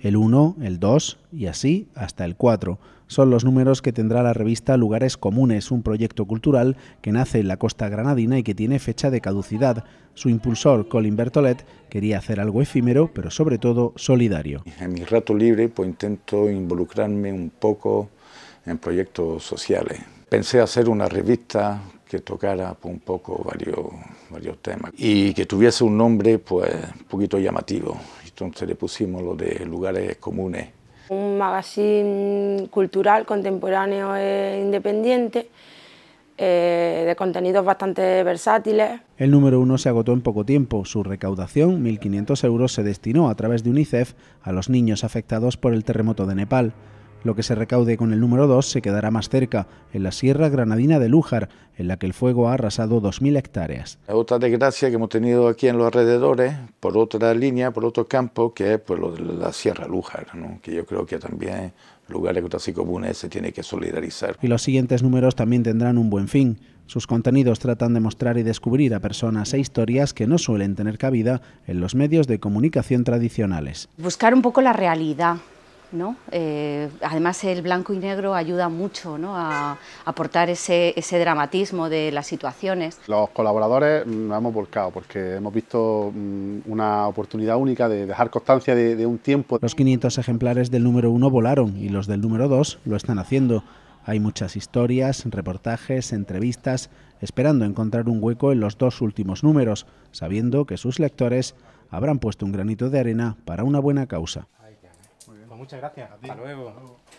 El 1, el 2 y así hasta el 4 son los números que tendrá la revista Lugares Comunes, un proyecto cultural que nace en la costa granadina y que tiene fecha de caducidad. Su impulsor, Colin Bertolet, quería hacer algo efímero, pero sobre todo solidario. En mi rato libre pues intento involucrarme un poco en proyectos sociales. Pensé hacer una revista que tocara pues, un poco varios y que tuviese un nombre pues un poquito llamativo. Entonces le pusimos lo de lugares comunes. Un magazine cultural contemporáneo e independiente eh, de contenidos bastante versátiles. El número uno se agotó en poco tiempo. Su recaudación, 1.500 euros, se destinó a través de UNICEF a los niños afectados por el terremoto de Nepal. Lo que se recaude con el número 2 se quedará más cerca, en la Sierra Granadina de Lújar, en la que el fuego ha arrasado 2.000 hectáreas. Otra desgracia que hemos tenido aquí en los alrededores, por otra línea, por otro campo, que es pues, lo de la Sierra Lújar, que yo creo que también lugares así comunes se tiene que solidarizar. Y los siguientes números también tendrán un buen fin. Sus contenidos tratan de mostrar y descubrir a personas e historias que no suelen tener cabida en los medios de comunicación tradicionales. Buscar un poco la realidad, ¿no? Eh, además el blanco y negro ayuda mucho a aportar ese, ese, dramatismo de las situaciones. Los colaboradores mm, nos hemos volcado porque hemos visto mm, una oportunidad única de dejar constancia de, de un tiempo. Los 500 ejemplares del número 1 volaron y los del número 2 lo están haciendo. Hay muchas historias, reportajes, entrevistas, esperando encontrar un hueco en los dos últimos números, sabiendo que sus lectores habrán puesto un granito de arena para una buena causa muchas gracias. Hasta luego. luego.